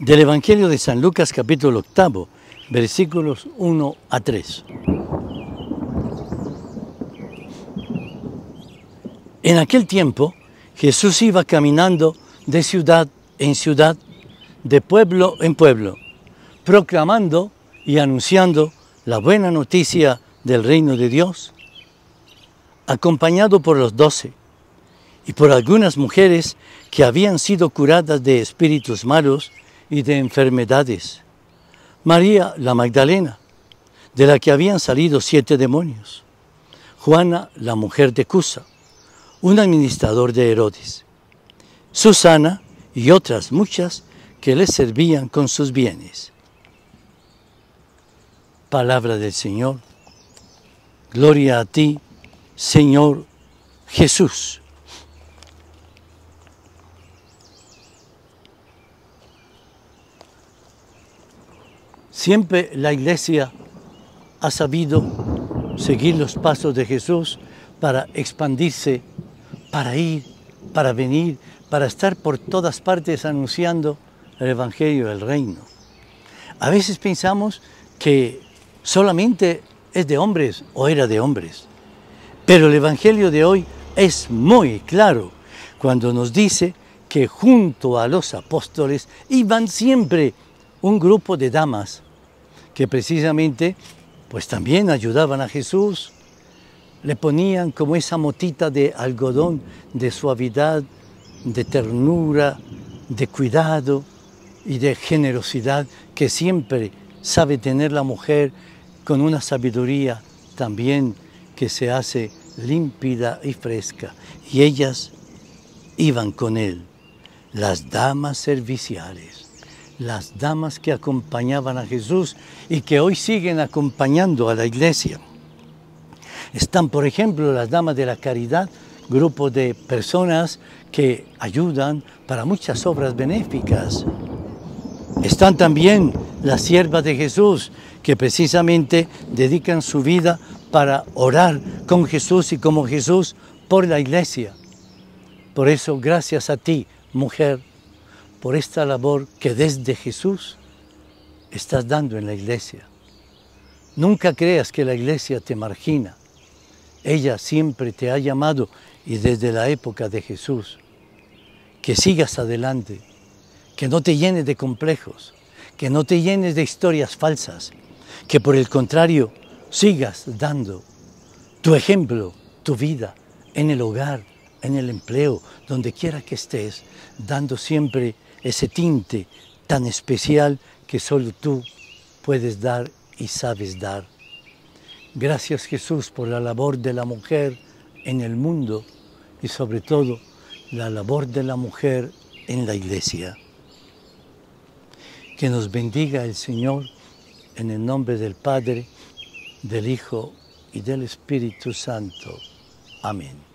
Del Evangelio de San Lucas capítulo octavo, versículos 1 a 3. En aquel tiempo Jesús iba caminando de ciudad en ciudad, de pueblo en pueblo, proclamando y anunciando la buena noticia del reino de Dios, acompañado por los doce y por algunas mujeres que habían sido curadas de espíritus malos y de enfermedades. María la Magdalena, de la que habían salido siete demonios. Juana, la mujer de Cusa, un administrador de Herodes. Susana y otras muchas que le servían con sus bienes. Palabra del Señor. Gloria a ti, Señor Jesús. Siempre la iglesia ha sabido seguir los pasos de Jesús para expandirse, para ir, para venir, para estar por todas partes anunciando el Evangelio del Reino. A veces pensamos que solamente es de hombres o era de hombres, pero el Evangelio de hoy es muy claro cuando nos dice que junto a los apóstoles iban siempre un grupo de damas que precisamente pues también ayudaban a Jesús, le ponían como esa motita de algodón de suavidad, de ternura, de cuidado y de generosidad que siempre sabe tener la mujer con una sabiduría también que se hace límpida y fresca. Y ellas iban con él, las damas serviciales las damas que acompañaban a Jesús y que hoy siguen acompañando a la iglesia. Están, por ejemplo, las damas de la caridad, grupo de personas que ayudan para muchas obras benéficas. Están también las siervas de Jesús, que precisamente dedican su vida para orar con Jesús y como Jesús por la iglesia. Por eso, gracias a ti, mujer por esta labor que desde Jesús estás dando en la iglesia. Nunca creas que la iglesia te margina. Ella siempre te ha llamado y desde la época de Jesús. Que sigas adelante, que no te llenes de complejos, que no te llenes de historias falsas, que por el contrario sigas dando tu ejemplo, tu vida, en el hogar, en el empleo, donde quiera que estés, dando siempre ese tinte tan especial que solo tú puedes dar y sabes dar. Gracias Jesús por la labor de la mujer en el mundo y sobre todo la labor de la mujer en la iglesia. Que nos bendiga el Señor en el nombre del Padre, del Hijo y del Espíritu Santo. Amén.